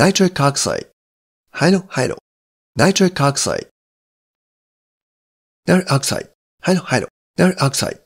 nitric oxide, Hello, hello. nitric oxide, nitric oxide, Hello, hello. nitric oxide,